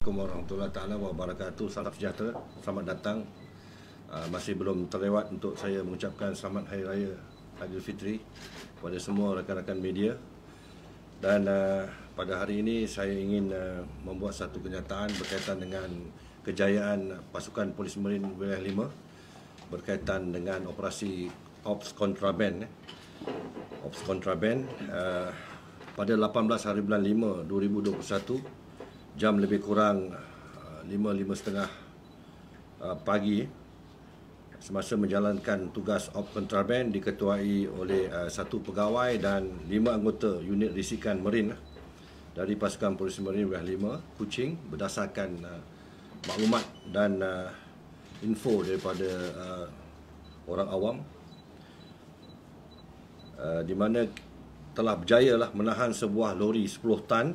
Assalamualaikum warahmatullahi taala wabarakatuh. Salam sejahtera. Selamat datang. Ah, masih belum terlewat untuk saya mengucapkan selamat hari raya Idul Fitri kepada semua rakan-rakan media. Dan ah, pada hari ini saya ingin ah, membuat satu kenyataan berkaitan dengan kejayaan pasukan polis marin wilayah 5 berkaitan dengan operasi Ops Contraband eh. Ops Contraband uh, pada 18 hari bulan 5 2021 jam lebih kurang 5-5.30 uh, uh, pagi semasa menjalankan tugas op kontraband diketuai oleh uh, satu pegawai dan lima anggota unit risikan Merin dari pasukan polis Merin WH5 Kuching berdasarkan maklumat dan info daripada orang awam di mana telah berjaya lah menahan sebuah lori 10 tan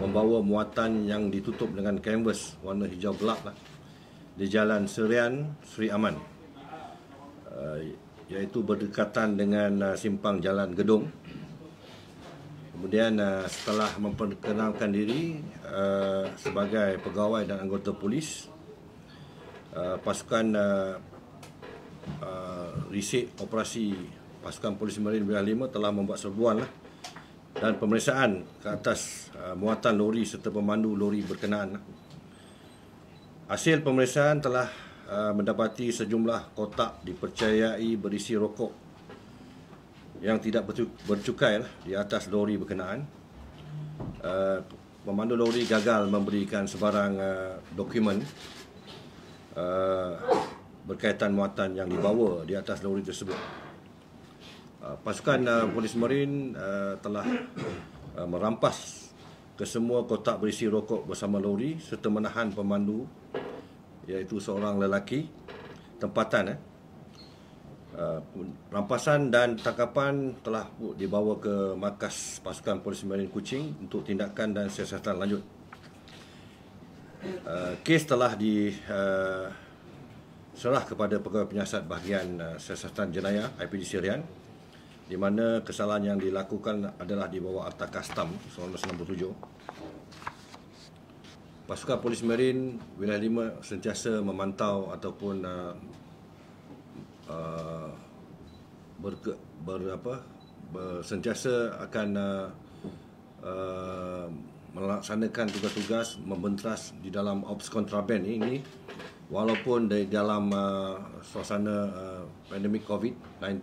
membawa muatan yang ditutup dengan kanvas warna hijau gelap lah di jalan Serian Sri Aman uh, iaitu berdekatan dengan uh, simpang jalan gedung kemudian uh, setelah memperkenalkan diri uh, sebagai pegawai dan anggota polis uh, pasukan uh, uh, risik operasi pasukan polis Marin marine 5 telah membuat serbuan lah dan pemeriksaan ke atas uh, muatan lori serta pemandu lori berkenaan. Hasil pemeriksaan telah uh, mendapati sejumlah kotak dipercayai berisi rokok yang tidak bercukai lah, di atas lori berkenaan. Uh, pemandu lori gagal memberikan sebarang uh, dokumen uh, berkaitan muatan yang dibawa di atas lori tersebut. Ah, pasukan uh, polis marin uh, telah uh, merampas kesemua kotak berisi rokok bersama lori serta menahan pemandu iaitu seorang lelaki tempatan eh. Uh, rampasan dan tangkapan telah dibawa ke markas pasukan polis marin Kucing untuk tindakan dan siasatan lanjut. Uh, kes telah di uh, serah kepada pegawai penyiasat bahagian uh, siasatan jenayah IPD Sirian di mana kesalahan yang dilakukan adalah di bawah Akta Kastam 1967. Pasukan Polis Marin Wilayah Lima sentiasa memantau ataupun uh, uh, berke, ber, apa, ber, akan uh, uh, melaksanakan tugas-tugas membentras di dalam Ops Kontraband ini walaupun di dalam uh, suasana uh, pandemik COVID-19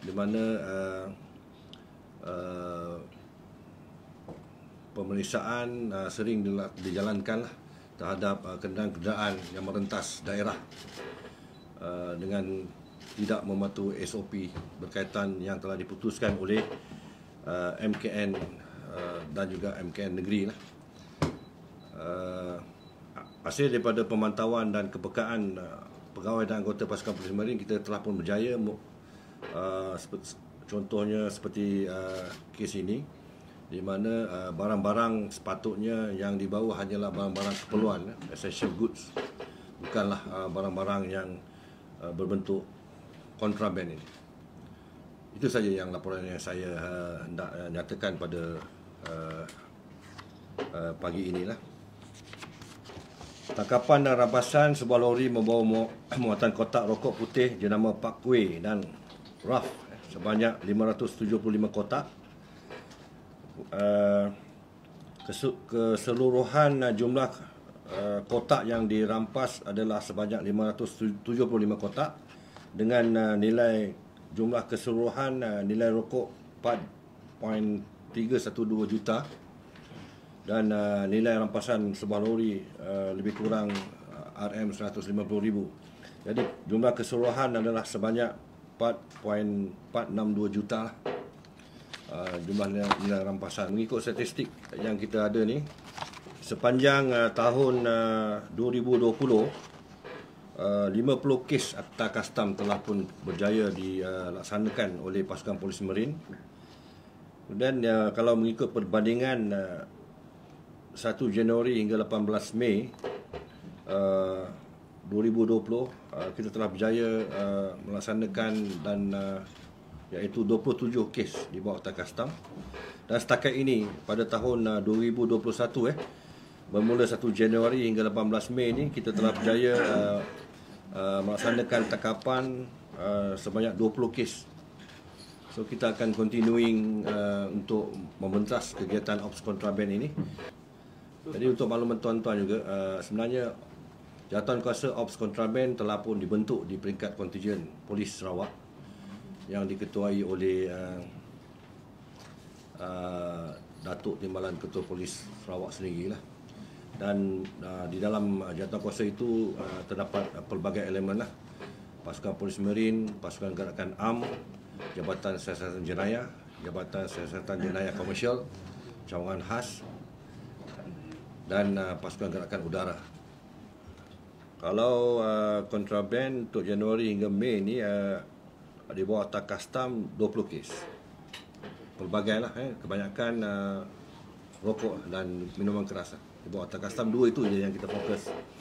di mana uh, uh, pemeriksaan uh, sering dijalankan lah terhadap uh, kenderaan-kenderaan yang merentas daerah uh, dengan tidak mematuhi SOP berkaitan yang telah diputuskan oleh uh, MKN uh, dan juga MKN negeri lah. Uh, hasil daripada pemantauan dan kepekaan uh, pegawai dan anggota pasukan polis marine kita telah pun berjaya Ah, contohnya seperti ah, kes ini di mana ah, barang-barang sepatutnya yang dibawa hanyalah barang-barang keperluan eh, essential goods bukanlah barang-barang yang uh, berbentuk kontraband ini itu saja yang laporan yang saya hendak nyatakan pada pagi inilah tangkapan dan rabasan sebuah lori membawa muatan kotak rokok putih jenama Pak Kui dan rough eh, sebanyak 575 kotak uh, keseluruhan eh, jumlah eh, kotak yang dirampas adalah sebanyak 575 kotak dengan nilai jumlah keseluruhan nilai rokok 4.312 juta dan nilai rampasan sebuah lori lebih kurang RM150,000 jadi jumlah keseluruhan adalah sebanyak 575 4.462 juta lah. Uh, jumlah nilai, nilai rampasan mengikut statistik yang kita ada ni sepanjang uh, tahun uh, 2020 uh, 50 kes akta kastam telah pun berjaya dilaksanakan ah, uh, oleh pasukan polis marin dan uh, kalau mengikut perbandingan uh, 1 Januari hingga 18 Mei uh, 2020 uh, kita telah berjaya uh, melaksanakan dan uh, iaitu 27 kes di bawah tak kastam dan setakat ini pada tahun 2021 uh, eh bermula 1 Januari hingga 18 Mei ini kita telah berjaya melaksanakan takapan sebanyak 20 kes so kita akan continuing uh, untuk membentas kegiatan ops contraband ini jadi untuk makluman tuan-tuan juga uh, sebenarnya Jawatankuasa Ops Kontraband telah pun dibentuk di peringkat kontijen polis Sarawak yang diketuai oleh uh, uh, Datuk Timbalan Ketua Polis Sarawak lah Dan uh, di dalam jawatankuasa itu uh, terdapat uh, pelbagai elemen lah. Pasukan Polis Merin, Pasukan Gerakan AM, Jabatan Siasatan Jenayah, Jabatan Siasatan Jenayah Komersial, Cawangan Khas dan uh, Pasukan Gerakan Udara kalau uh, kontraband untuk Januari hingga Mei ni uh, di bawah atas custom 20 kes pelbagai lah eh. kebanyakan uh, rokok dan minuman keras lah. di bawah atas custom 2 itu je yang kita fokus